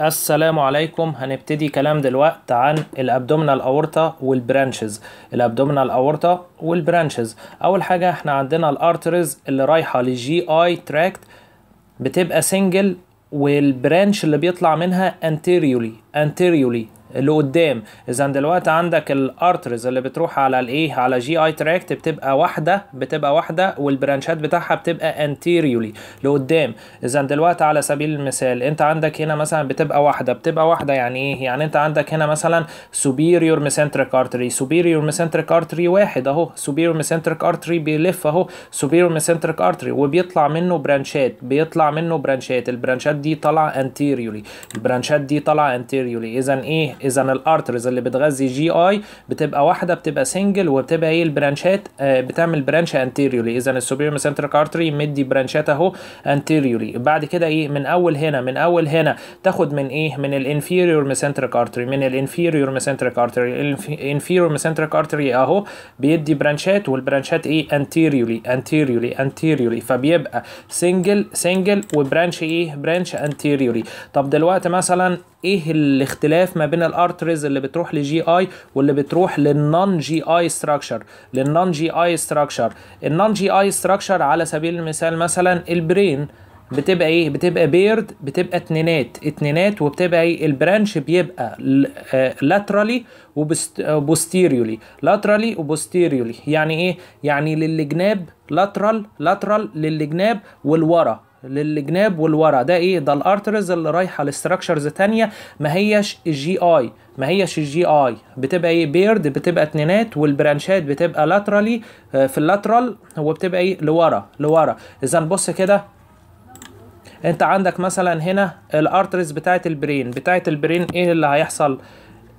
السلام عليكم هنبتدي كلام دلوقت عن الابدومينال اورتا والبرانشز الابدومينال اورتا والبرانشز اول حاجه احنا عندنا الارترز اللي رايحه للجي اي تراكت بتبقى سنجل والبرانش اللي بيطلع منها انتيريولي anteriorly لقدام اذا دلوقتي عندك الارترز اللي بتروح على الايه على جي اي تراكت بتبقى واحده بتبقى واحده والبرانشات بتاعها بتبقى انتيريولي لقدام اذا دلوقتي على سبيل المثال انت عندك هنا مثلا بتبقى واحده بتبقى واحده يعني ايه يعني انت عندك هنا مثلا سوبيريور ميسنتريك ارتري سوبيريور ميسنتريك ارتري واحد اهو سوبيريور ميسنتريك ارتري بيلف اهو سوبيريور ميسنتريك ارتري وبيطلع منه برانشات بيطلع منه برانشات البرانشات دي طالعه انتيريولي البرانشات دي طالعه انتيريولي اذا ايه اذا الارترز اللي بتغذي جي اي بتبقى واحده بتبقى سنجل وبتبقى ايه البرانشات آه، بتعمل برانش انتيريولي اذا السوبيريور سنترك ارتري مدي برانشات اهو انتيريولي بعد كده ايه من اول هنا من اول هنا تاخد من ايه من الانفيريور سنترك ارتري من الانفيريور سنترك ارتري الانفيريور سنترك ارتري اهو بيدي برانشات والبرانشات ايه انتيريولي انتيريولي انتيريولي فبيبقى سنجل سنجل وبرانش ايه برانش انتيريوري طب دلوقتي مثلا ايه الاختلاف ما بين الارتريز اللي بتروح لجي اي واللي بتروح للنون جي اي ستراكشر للنون جي اي ستراكشر النون جي اي ستراكشر على سبيل المثال مثلا البرين بتبقى ايه بتبقى بيرد بتبقى اتنينات اتنينات وبتبقى ايه البرانش بيبقى لاترالي وبوستيريولي لاترالي وبوستيريولي يعني ايه يعني للجناب لاترال لاترال للجناب والورا للجناب والورا ده ايه ده الارترز اللي رايحه لستراكشرز تانية ما هيش الجي اي ما هيش الجي اي بتبقى ايه بيرد بتبقى اتنينات والبرانشات بتبقى لاترالي آه، في اللاترال وبتبقى ايه لورا لورا اذا بص كده انت عندك مثلا هنا الارترز بتاعه البرين بتاعه البرين ايه اللي هيحصل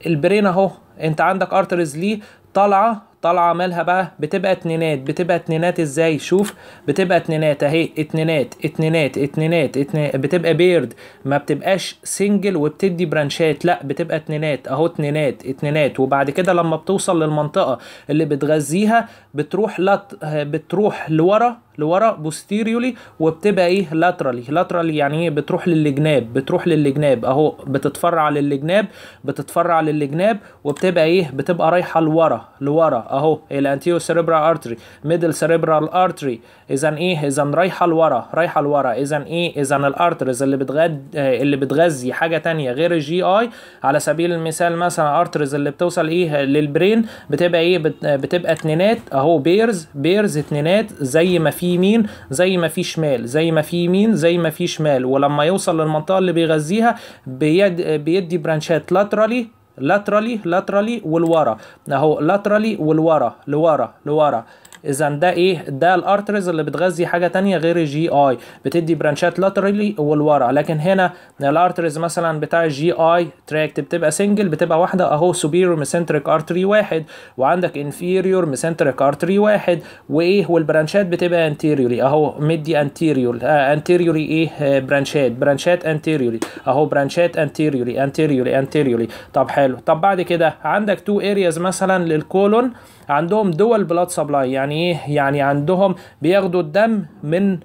البرين اهو انت عندك ارترز ليه طالعه طالعه مالها بقى بتبقى اتنينات بتبقى اتنينات ازاي شوف بتبقى اتنينات اهي اتنينات اتنينات اتنينات, بتبقى بيرد ما بتبقاش سنجل وبتدي برانشات لا بتبقى اتنينات اهو اتنينات اتنينات وبعد كده لما بتوصل للمنطقه اللي بتغذيها بتروح لط... بتروح لورا لورا بوستيريولي وبتبقى ايه لاترالي لاترالي يعني ايه بتروح للجناب بتروح للجناب اهو بتتفرع للجناب بتتفرع للجناب وبتبقى ايه بتبقى رايحه لورا لورا اهو الانتيو سيريبرال ارتري ميدل سيريبرال ارتري اذا ايه اذا رايحه لورا رايحه لورا اذا ايه اذا الارترز اللي بتغد اللي بتغذي حاجه تانية غير الجي اي على سبيل المثال مثلا ارترز اللي بتوصل ايه للبرين بتبقى ايه بتبقى اتنينات اهو بيرز بيرز اتنينات زي ما في في يمين زي ما في شمال زي ما في يمين زي ما في شمال ولما يوصل للمنطقه اللي بيغذيها بيد بيدي برانشات لاترالي لاترالي لاترالي والورا اهو لاترالي والورا لورا لورا لورا. اذا ده ايه ده الارترز اللي بتغذي حاجه تانية غير الجي اي بتدي برانشات لاترالي ولورا لكن هنا الارترز مثلا بتاع الجي اي تراكت بتبقى سنجل بتبقى واحده اهو سوبيريور ميسنتريك ارتري واحد وعندك انفيريور ميسنتريك ارتري واحد وايه والبرانشات بتبقى انتيريوري اهو مدي انتيريور انتيريورلي انتيريوري ايه آه، برانشات برانشات انتيريوري اهو برانشات انتيريوري انتيريوري انتيريوري طب حلو طب بعد كده عندك تو ارياز مثلا للكولون عندهم دول بلاد سبلاي يعني يعني ايه يعني عندهم بياخدوا الدم من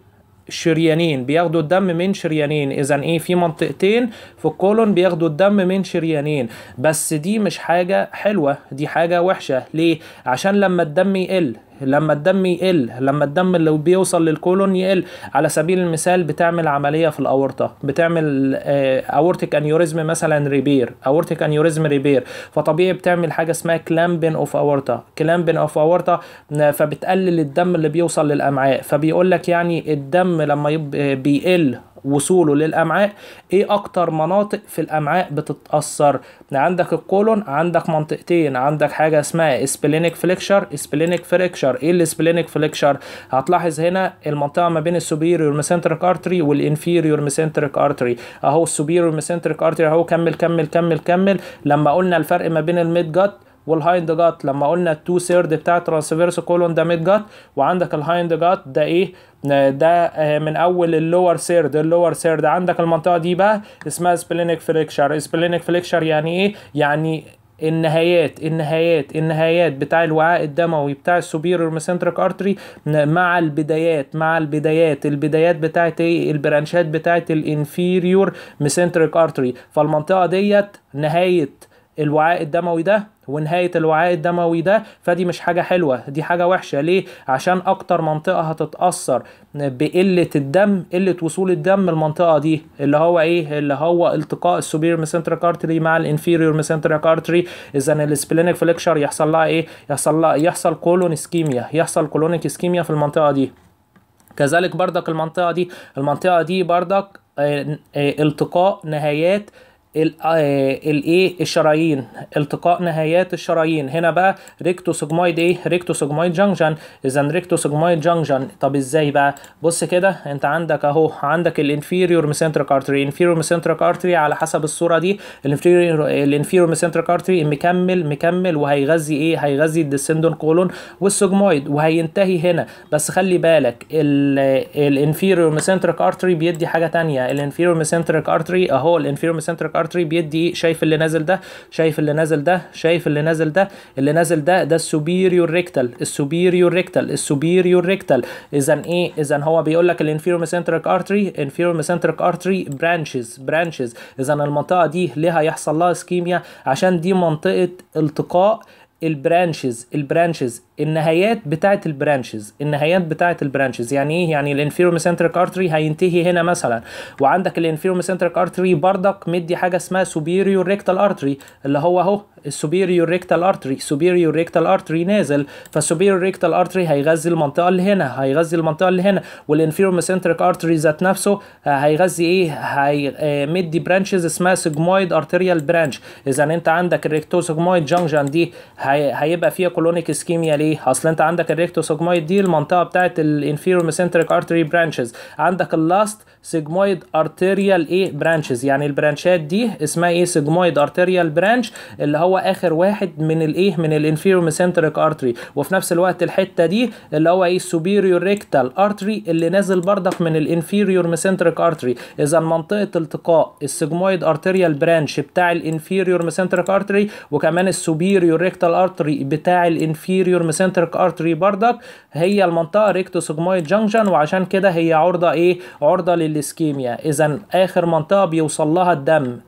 شريانين بياخدوا الدم من شريانين اذا ايه في منطقتين في الكولون بياخدوا الدم من شريانين بس دي مش حاجه حلوه دي حاجه وحشه ليه عشان لما الدم يقل لما الدم يقل لما الدم اللي بيوصل للكولون يقل على سبيل المثال بتعمل عمليه في الاورطه بتعمل اورتيك آه، انيوريزم مثلا ريبير اورتيك انيوريزم ريبير فطبيعي بتعمل حاجه اسمها كلامبين اوف اورطه كلامبين اوف اورطه فبتقلل الدم اللي بيوصل للامعاء فبيقول لك يعني الدم لما آه، بيقل وصوله للامعاء ايه اكتر مناطق في الامعاء بتتاثر عندك الكولون عندك منطقتين عندك حاجه اسمها سبلينيك فليكشر سبلينيك فليكشر ايه السبلينيك فليكشر هتلاحظ هنا المنطقه ما بين السوبيريور ميسنتريك ارتري والانفيريور ميسنتريك ارتري اهو السوبيريور ميسنتريك ارتري اهو كمل كمل كمل كمل لما قلنا الفرق ما بين الميد جت والهايند جات لما قلنا التو سيرد بتاع ترانسفيرس كولون ده ميد جات وعندك الهايند جات ده ايه ده من اول اللور سيرد اللور سيرد عندك المنطقه دي بقى اسمها سبلينك فليكشر سبلينك فليكشر يعني ايه يعني النهايات النهايات النهايات بتاع الوعاء الدموي بتاع السوبيرور ميسنتريك ارتري مع البدايات مع البدايات البدايات بتاعت ايه البرانشات بتاعت الانفيريور ميسنتريك ارتري فالمنطقه ديت نهايه الوعاء الدموي ده ونهايه الوعاء الدموي ده فدي مش حاجه حلوه دي حاجه وحشه ليه عشان اكتر منطقه هتتاثر بقله الدم قله وصول الدم المنطقه دي اللي هو ايه اللي هو التقاء السوبير ميسنتريك ارتري مع الانفيريور ميسنتريك ارتري اذا السبلينيك فليكشر يحصل لها ايه يحصل لها يحصل كولون اسكيميا يحصل كولونيك اسكيميا في المنطقه دي كذلك بردك المنطقه دي المنطقه دي بردك آه، آه، التقاء نهايات الايه آه، الشرايين التقاء نهايات الشرايين هنا بقى ريكتو ريكتوسجمايد ايه ريكتو ريكتوسجمايد جانكشن اذا ريكتو ريكتوسجمايد جانكشن طب ازاي بقى بص كده انت عندك اهو عندك الانفيريور ميسنتريك ارتري انفيريور ميسنتريك ارتري على حسب الصوره دي الانفيريور الانفيريور ميسنتريك ارتري مكمل مكمل وهيغذي ايه هيغذي الديسندون كولون والسجمايد وهينتهي هنا بس خلي بالك الانفيريور ميسنتريك ارتري بيدي حاجه ثانيه الانفيريور ميسنتريك ارتري اهو الانفيريور ميسنتريك الارتري بيدي شايف اللي نازل ده شايف اللي نازل ده شايف اللي نازل ده اللي نازل ده ده السوبيريور ريكتال السوبيريور ريكتال السوبيريور ريكتال اذا ايه اذا هو بيقول لك الانفيرو سنتريك ارتري انفيرو سنتريك ارتري برانشز برانشز اذا المنطقه دي ليها يحصل لها اسكيميا عشان دي منطقه التقاء البرانشز البرانشز النهايات بتاعه البرانشز النهايات بتاعه البرانشز يعني ايه يعني سنترك ارتري هينتهي هنا مثلا وعندك سنترك ارتري بردك مدي حاجه اسمها سوبيريور ريكتال ارتري اللي هو اهو السوبيريور ريكتال ارتري سوبيريور ريكتال ارتري نازل فالسوبيريور ريكتال ارتري هيغذي المنطقه اللي هنا هيغذي المنطقه اللي هنا والانفيريور مسنتريك ارتري ذات نفسه آه، هيغذي ايه هيمدي آه، برانشز اسمها سيجمويد ارتريال برانش اذا انت عندك الريكتوسيجمويد جانكشن دي هي... هيبقى فيها كولونيك اسكيميا ليه اصل انت عندك الريكتوسيجمويد دي المنطقه بتاعه الانفيريور مسنتريك ارتري برانشز عندك اللاست سيجمويد ارتيريال ايه برانشز يعني البرانشات دي اسمها ايه سيجمويد ارتيريال برانش اللي هو اخر واحد من الايه من الانفيرو سنتريك ارتري وفي نفس الوقت الحته دي اللي هو ايه السوبيريور ريكتال ارتري اللي نازل بردك من الانفيريوم سنتريك ارتري اذا منطقه التقاء السيجمويد ارتيريال برانش بتاع الانفيريوم سنتريك ارتري وكمان السوبيريور ريكتال ارتري بتاع الانفيريوم سنتريك ارتري بردك هي المنطقه ريكتو سيجمويد جانكشن وعشان كده هي عرضه ايه عرضه لل الإسكيميا إذا آخر منطقة بيوصل لها الدم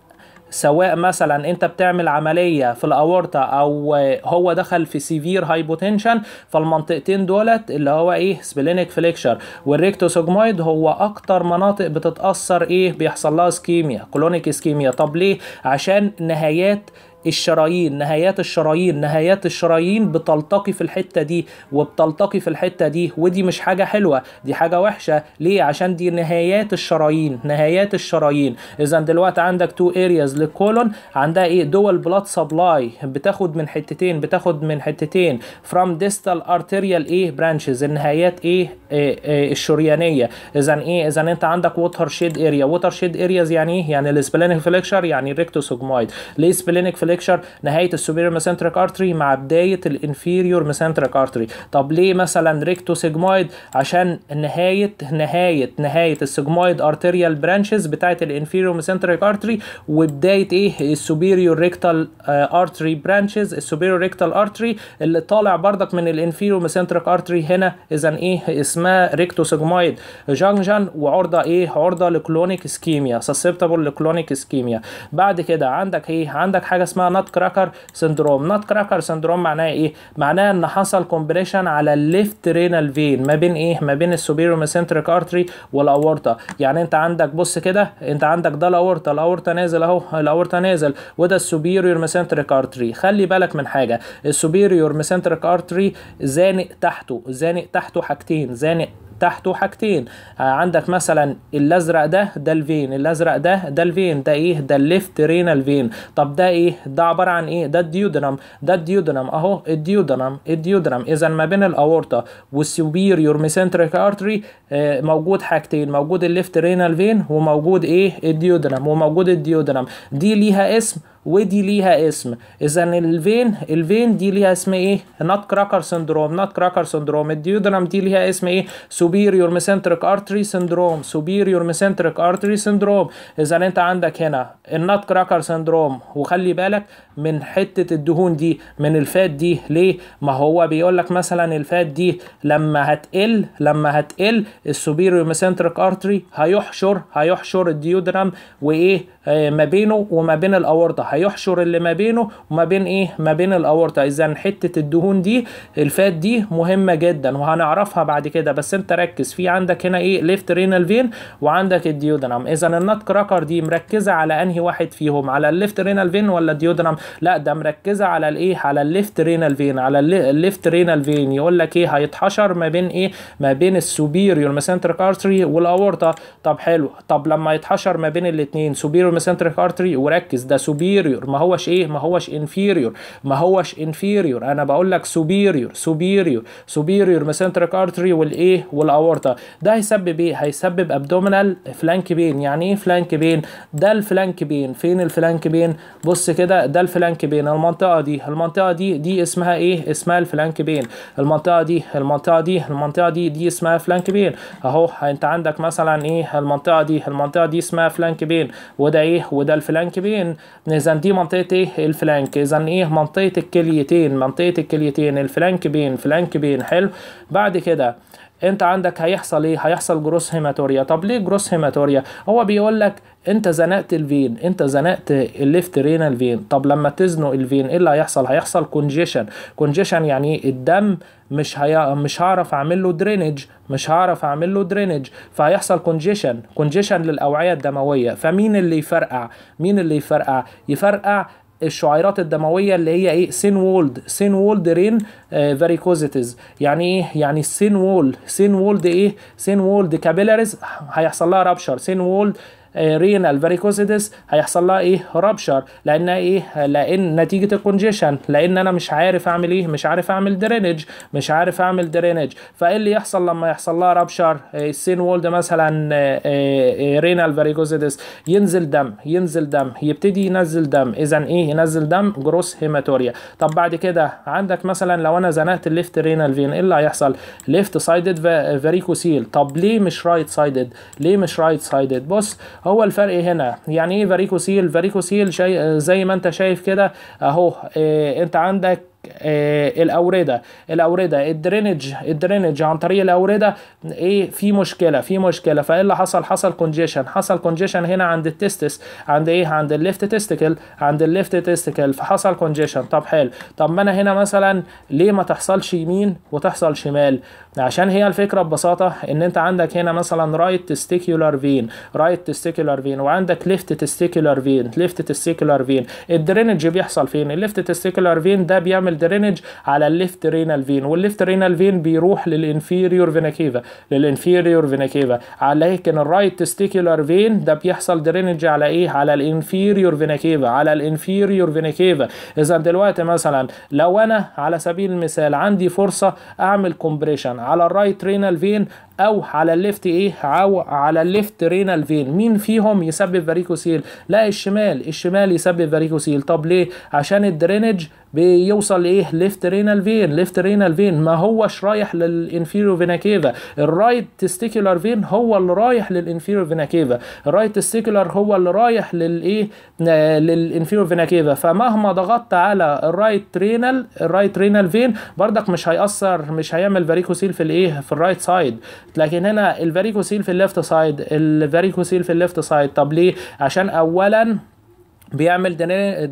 سواء مثلا انت بتعمل عمليه في الاورطه او هو دخل في سيفير هايبوتنشن فالمنطقتين دولت اللي هو ايه سبلينيك فليكشر والريكتوسوجمويد هو اكتر مناطق بتتاثر ايه بيحصل لها اسكيميا كلونيك اسكيميا طب ليه عشان نهايات الشرايين نهايات الشرايين نهايات الشرايين بتلتقي في الحتة دي وبتلتقي في الحتة دي ودي مش حاجة حلوة دي حاجة وحشة ليه عشان دي نهايات الشرايين نهايات الشرايين اذا دلوقتي عندك تو ارياز للكولون عندها ايه دول بلاد سبلاي بتاخد من حتتين بتاخد من حتتين فروم ديستال ارتيريال ايه برانشز النهايات ايه, إيه, إيه الشريانية اذا ايه اذا انت عندك ووتر شيد اريا ووتر شيد ارياز يعني ايه يعني السبلينيك فليكشر يعني ريكتوسوجمايد ليه سبلينيك ليكشر نهايه السوبيريور ميسنتريك ارتري مع بدايه الانفيريور ميسنتريك ارتري طب ليه مثلا ريكتو سيجمويد عشان نهايه نهايه نهايه السيجمويد ارتيريال برانشز بتاعه الانفيريور ميسنتريك ارتري وبدايه ايه السوبيريور ريكتال ارتري برانشز السوبيريور ريكتال ارتري اللي طالع بردك من الانفيريور ميسنتريك ارتري هنا اذا ايه اسمها ريكتو سيجمويد جانجن وعرضه ايه عرضه لكلونيك اسكيميا سسبتبل لكلونيك اسكيميا بعد كده عندك ايه عندك حاجه اسمها اسمها نات كراكر سندروم نات كراكر سندروم معناها ايه معناها ان حصل كومبريشن على الليفت رينال فين ما بين ايه ما بين السوبيريور ميسنتريك ارتري والاورطه يعني انت عندك بص كده انت عندك ده الاورطه الاورطه نازل اهو الاورطه نازل وده السوبيريور ميسنتريك ارتري خلي بالك من حاجه السوبيريور ميسنتريك ارتري زانق تحته زانق تحته حاجتين زانق تحته حاجتين آه، عندك مثلا الازرق ده ده الفين الازرق ده ده الفين ده ايه ده الليفت رينال فين طب ده ايه ده عباره عن ايه ده الديودنم ده الديودنم اهو الديودنم الديودنم اذا ما بين الاورطه والسوبيريور ميسنتريك ارتري آه، موجود حاجتين موجود الليفت رينال فين وموجود ايه الديودنم وموجود الديودنم دي ليها اسم ودي ليها اسم اذا الفين الفين دي ليها اسم ايه نات كراكر سندروم نات كراكر سندروم الديودرام دي ليها اسم ايه سوبيريور ميسنتريك ارتري سندروم سوبيريور ميسنتريك ارتري سندروم اذا انت عندك هنا النات كراكر سندروم وخلي بالك من حته الدهون دي من الفات دي ليه ما هو بيقول لك مثلا الفات دي لما هتقل لما هتقل السوبيريور ميسنتريك ارتري هيحشر هيحشر الديودرام وايه آه، ما بينه وما بين الاورده هيحشر اللي ما بينه وما بين ايه ما بين الاورطه اذا حته الدهون دي الفات دي مهمه جدا وهنعرفها بعد كده بس انت ركز في عندك هنا ايه ليفت رينال فين وعندك الديودنم اذا النات كراكر دي مركزه على انهي واحد فيهم على الليفت رينال فين ولا الديودنم لا ده مركزه على الايه على الليفت رينال فين على الليفت رينال فين يقول لك ايه هيتحشر ما بين ايه ما بين السوبيريور ميسنتريك ارتري والاورطه طب حلو طب لما يتحشر ما بين الاثنين سوبيريور ميسنتريك ارتري وركز ده سوبيريور سوبيريور ما هوش ايه ما هوش انفيريور ما هوش انفيريور انا بقول لك سوبيريور سوبيريور سوبيريور مسنتريك ارتري والايه والاورطه ده هيسبب ايه هيسبب ابدومينال فلانك بين يعني ايه فلانك بين ده الفلانك بين فين الفلانك بين بص كده ده الفلانك بين المنطقه دي المنطقه دي دي اسمها ايه اسمها الفلانك بين المنطقه دي المنطقه دي المنطقه دي دي اسمها فلانك بين اهو انت عندك مثلا ايه المنطقه دي المنطقه دي اسمها فلانك بين وده ايه وده الفلانك بين اذا اذا دي منطقتي الفلانك اذا ايه منطقه الكليتين منطقه الكليتين الفلانك بين فلانك بين حلو بعد كده انت عندك هيحصل ايه هيحصل جروس هيماتوريا طب ليه جروس هيماتوريا هو بيقول لك انت زنقت الفين انت زنقت الليفت رينال فين طب لما تزنق الفين ايه اللي هيحصل هيحصل كونجيشن كونجيشن يعني الدم مش هي... مش هعرف اعمل له درينج مش هعرف اعمل له درينج فهيحصل كونجيشن كونجيشن للاوعيه الدمويه فمين اللي يفرقع مين اللي يفرقع يفرقع الشعيرات الدمويه اللي هي ايه سين وولد سين وولد رين آه فاريكوزيتيز يعني ايه يعني السين وولد سين وولد ايه سين وولد كابيلاريز هيحصل لها رابشر سين وولد رينال آه، فاريكوزيتس هيحصل لها ايه رابشر لان ايه لان نتيجه الكونجيشن لان انا مش عارف اعمل ايه مش عارف اعمل درينج مش عارف اعمل درينج فايه اللي يحصل لما يحصل لها رابشر آه، السين وولد مثلا رينال آه، فاريكوزيتس ينزل دم ينزل دم يبتدي ينزل دم اذا ايه ينزل دم جروس هيماتوريا طب بعد كده عندك مثلا لو انا زنقت الليفت رينال فين ايه اللي هيحصل ليفت سايدد فاريكوسيل طب ليه مش رايت سايدد ليه مش رايت سايدد بص هو الفرق هنا يعني ايه فاريكوسيل فاريكوسيل شيء زي ما انت شايف كده اهو آه، انت عندك إيه، الاورده الاورده الدرينج الدرينج عن طريق الاورده ايه في مشكله في مشكله فايه اللي حصل حصل كونجيشن حصل كونجيشن هنا عند التستس عند ايه عند الليفت تيستيكل عند الليفت تيستيكل فحصل كونجيشن طب حلو طب ما انا هنا مثلا ليه ما تحصلش يمين وتحصل شمال عشان هي الفكره ببساطه ان انت عندك هنا مثلا رايت تستيكولار فين رايت تستيكولار فين وعندك ليفت تستيكولار فين ليفت تستيكولار فين الدرينج بيحصل فين الليفت تستيكولار فين ده بيعمل بيعمل درينج على الليفت رينال فين والليفت رينال فين بيروح للانفيريور فينا كيفا للانفيريور فينا كيفا لكن الرايت تستيكولار فين ده بيحصل درينج على ايه على الانفيريور فينا كيفا على الانفيريور فينا كيفا اذا دلوقتي مثلا لو انا على سبيل المثال عندي فرصه اعمل كومبريشن على الرايت رينال فين او على الليفت ايه او على الليفت رينال فين مين فيهم يسبب فاريكوسيل لا الشمال الشمال يسبب فاريكوسيل طب ليه عشان الدرينج بيوصل لايه ليفت رينال فين ليفت رينال فين ما هوش رايح للانفيريو فينا كيفا الرايت تستيكولار فين هو اللي رايح للانفيريو فينا كيفا الرايت تستيكولار هو اللي رايح للايه آه، للانفيريو فينا كيفا فمهما ضغطت على الرايت رينال الرايت رينال فين بردك مش هيأثر مش هيعمل فاريكوسيل في الايه في الرايت سايد لكن هنا الفاريكوسيل في الليفت سايد الفاريكوسيل في الليفت سايد طب ليه عشان اولا بيعمل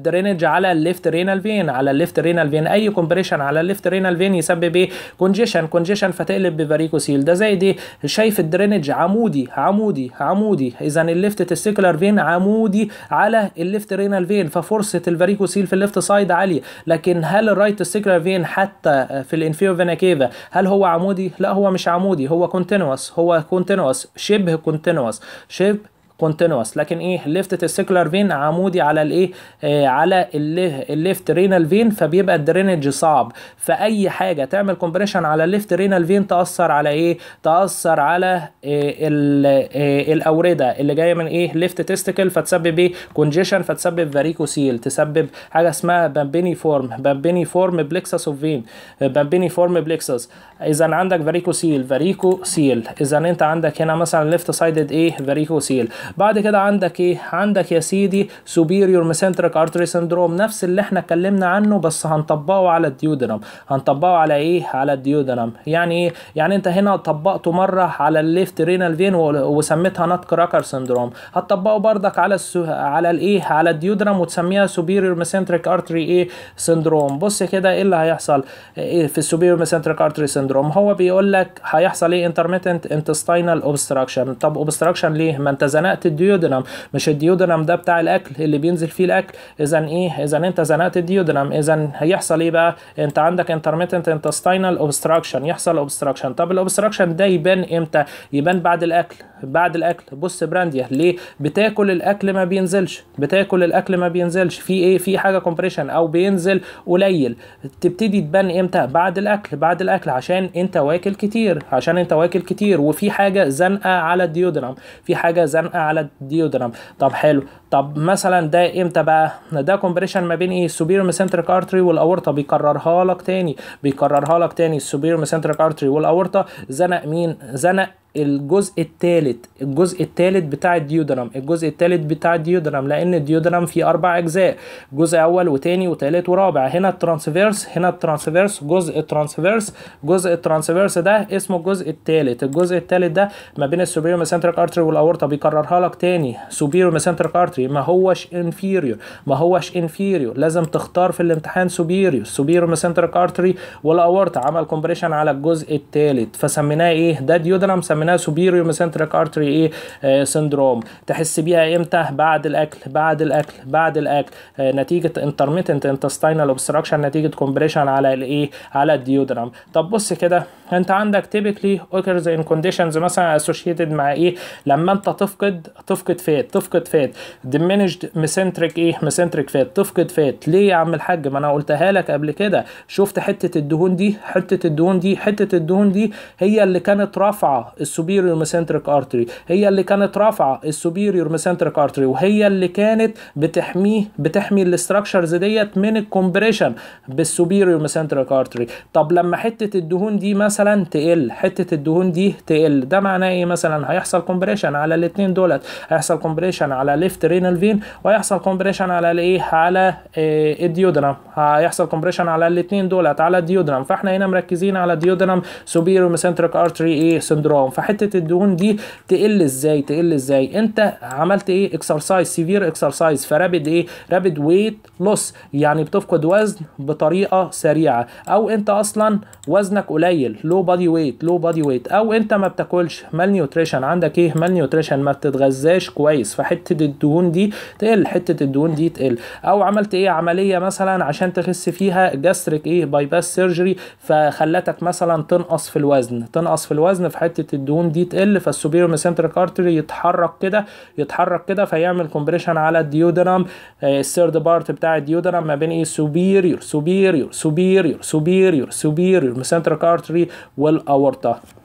درينج على الليفت رينال فين على الليفت رينال فين اي كومبريشن على الليفت رينال فين يسبب ايه كونجيشن كونجيشن فتقلب بفاريكوسيل ده زي إيه؟ دي شايف الدرينج عمودي عمودي عمودي اذا الليفت تستيكولار فين عمودي على الليفت رينال فين ففرصه الفاريكوسيل في الليفت سايد عاليه لكن هل الرايت تستيكولار فين حتى في الانفيرو فينا كيفا هل هو عمودي لا هو مش عمودي هو كونتينوس هو كونتينوس شبه كونتينوس شبه كونتينوس لكن ايه ليفت تيستيكولار فين عمودي على الايه آه على الليفت رينال فين فبيبقى الدرينج صعب فاي حاجه تعمل كومبريشن على الليفت رينال فين تاثر على ايه تاثر على إيه الـ إيه الاورده اللي جايه من ايه ليفت تيستيكل فتسبب ايه كونجيشن فتسبب فاريكوسيل تسبب حاجه اسمها بامبيني فورم بامبيني فورم بلكسس اوف فين بامبيني فورم بلكسس اذا عندك فاريكوسيل فاريكوسيل اذا انت عندك هنا مثلا ليفت سايدد ايه فاريكوسيل بعد كده عندك ايه عندك يا سيدي سوبيريور مسنتريك ارتري سندروم نفس اللي احنا اتكلمنا عنه بس هنطبقه على الديودنم هنطبقه على ايه على الديودنم يعني ايه يعني انت هنا طبقته مره على الليفت رينال فين وسميتها نات كراكر سندروم هتطبقه برضك على السو... على الايه على الديودنم وتسميها سوبيريور مسنتريك ارتري ايه سندروم بص كده ايه اللي هيحصل إيه في السوبيريور مسنتريك ارتري سندروم هو بيقول لك هيحصل ايه انترميتنت انتستاينال اوبستراكشن طب اوبستراكشن ليه ما انت زنقت زنقت الديودرم مش الديودنم ده بتاع الاكل اللي بينزل فيه الاكل اذا ايه اذا انت زنقت الديودنم اذا هيحصل ايه بقى انت عندك انترميتنت انتستاينال اوبستراكشن يحصل اوبستراكشن طب الاوبستراكشن ده يبان امتى يبان بعد الاكل بعد الاكل بص برانديا ليه بتاكل الاكل ما بينزلش بتاكل الاكل ما بينزلش في ايه في حاجه كومبريشن او بينزل قليل تبتدي تبان امتى بعد الاكل بعد الاكل عشان انت واكل كتير عشان انت واكل كتير وفي حاجه زنقه على الديودرام في حاجه زنقه على الديودرام طب حلو طب مثلا ده امتى بقى ده كومبريشن ما بين ايه السوبير مسنتريك ارتري والاورطه بيكررها لك تاني بيكررها لك تاني السوبير مسنتريك ارتري والاورطه زنق مين زنق الجزء الثالث الجزء الثالث بتاع الديودرام الجزء الثالث بتاع الديودرام لان الديودرام فيه اربع اجزاء جزء اول وثاني وثالث ورابع هنا الترانسفيرس هنا الترانسفيرس جزء الترانسفيرس جزء الترانسفيرس ده اسمه الجزء الثالث الجزء الثالث ده ما بين السوبيريور ميسنتريك ارتري والاورطه بيكررها لك تاني سوبيريور ميسنتريك ارتري ما هوش انفيريور ما هوش انفيريور لازم تختار في الامتحان سوبيريور سوبيريور ميسنتريك ارتري والاورطه عمل كومبريشن على الجزء الثالث فسميناه ايه ده ديودرام سميناه معناها سوبيريو مسنتريك ارتري ايه آه سندروم تحس بيها امتى بعد الاكل بعد الاكل بعد الاكل آه نتيجه انترميتنت انتستاينال اوبستراكشن نتيجه كومبريشن على الايه على الديودرم طب بص كده انت عندك تيبيكلي اوكرز ان كونديشنز مثلا اسوشيتد مع ايه لما انت تفقد تفقد فات تفقد فات ديمينجد ميسنتريك ايه ميسنتريك فات تفقد فات ليه يا عم الحاج ما انا قلتها لك قبل كده شفت حته الدهون دي حته الدهون دي حته الدهون دي هي اللي كانت رافعه السوبيريور ميسنتريك ارتري هي اللي كانت رافعه السوبيريور ميسنتريك ارتري وهي اللي كانت بتحميه بتحمي الاستراكشرز ديت من الكومبريشن بالسوبيريور ميسنتريك ارتري طب لما حته الدهون دي مثلا تقل حته الدهون دي تقل ده معناه ايه مثلا هيحصل كومبريشن على الاثنين دولت هيحصل كومبريشن على ليفت رينال فين وهيحصل كومبريشن على الايه على إيه الديودرام هيحصل كومبريشن على الاثنين دولت على الديودرام فاحنا هنا مركزين على ديودرام سوبيريور ميسنتريك ارتري ايه سندروم فحته الدهون دي تقل ازاي تقل ازاي انت عملت ايه اكسرسايز سيفير اكسرسايز فرابد ايه رابد ويت لوس يعني بتفقد وزن بطريقه سريعه او انت اصلا وزنك قليل لو بادي ويت لو بادي ويت او انت ما بتاكلش مال نيوتريشن عندك ايه مال نيوتريشن ما بتتغذاش كويس فحته الدهون دي تقل حته الدهون دي تقل او عملت ايه عمليه مثلا عشان تخس فيها جاستريك ايه باي باس سيرجري فخلتك مثلا تنقص في الوزن تنقص في الوزن في حته الدهون الدهون دي تقل فالسوبيريور سنترك ارتري يتحرك كده يتحرك كده فيعمل كومبريشن على الديودرم آه، الثيرد بارت بتاع الديودرم ما بين ايه سوبيريور سوبيريور سوبيريور سوبيريور سوبيريور سنترك ارتري والاورطه